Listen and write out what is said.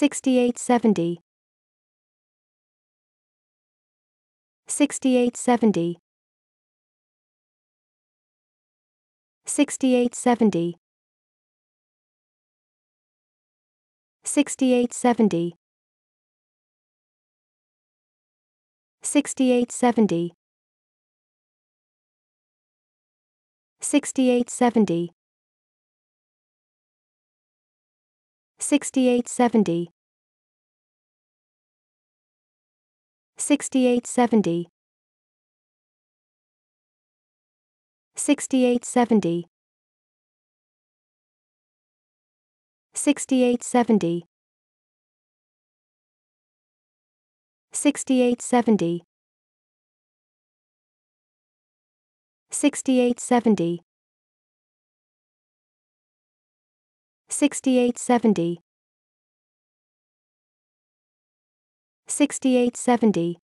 6870 6870 6870 6870 6870 6870 6870 6870 6870 6870 6870 6870 6870 6870